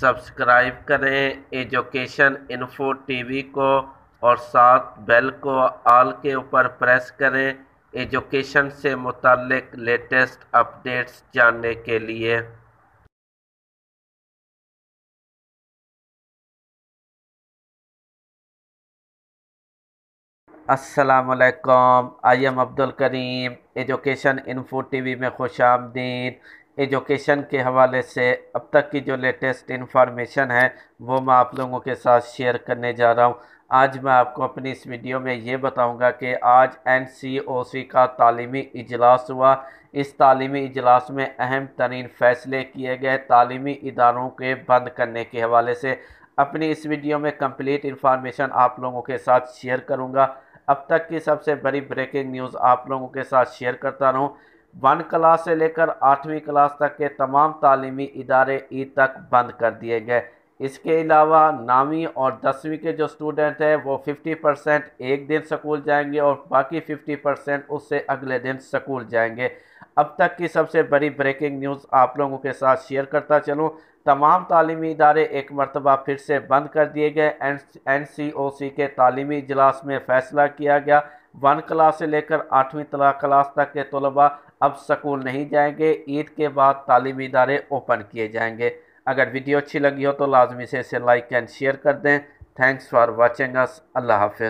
subscribe کریں education info T V کو اور ساتھ بیل کو آل کے اوپر پریس کریں ایجوکیشن سے متعلق لیٹسٹ اپڈیٹس جاننے کے لیے السلام علیکم آئی ایم عبد الکریم ایجوکیشن انفو ٹی وی میں خوش آمدین ایجوکیشن کے حوالے سے اب تک کی جو لیٹسٹ انفارمیشن ہے وہ میں آپ لوگوں کے ساتھ شیئر کرنے جا رہا ہوں آج میں آپ کو اپنی اس ویڈیو میں یہ بتاؤں گا کہ آج این سی او سی کا تعلیمی اجلاس ہوا اس تعلیمی اجلاس میں اہم ترین فیصلے کیے گئے تعلیمی اداروں کے بند کرنے کے حوالے سے اپنی اس ویڈیو میں کمپلیٹ انفارمیشن آپ لوگوں کے ساتھ شیئر کروں گا اب تک کی سب سے بڑی بریکنگ نیوز آپ لوگوں کے ساتھ شیئر کرتا رہوں ون کلاس سے لے کر آٹھویں کلاس تک کے تمام تعلیمی ادارے عید تک بند کر دیے گئے اس کے علاوہ نویں اور دسویں کے جو اسٹوڈنٹ ہیں وہ ففٹی پرسینٹ ایک دن سکول جائیں گے اور باقی ففٹی پرسینٹ اس سے اگلے دن سکول جائیں گے اب تک کی سب سے بڑی بریکنگ نیوز آپ لوگوں کے ساتھ شیئر کرتا چلوں تمام تعلیمی ادارے ایک مرتبہ پھر سے بند کر دیے گئے این سی او سی کے تعلیمی اجلاس میں فیصلہ کیا گیا ون کلاس سے لے کر آٹھویں کلاس تک کے طلباء اب سکول نہیں جائیں گے عید کے بعد تعلیمی ادارے اوپن کیے جائیں گے اگر ویڈیو اچھی لگی ہو تو لازمی سے اسے لائک اینڈ شیئر کر دیں تھینکس فار اس اللہ حافظ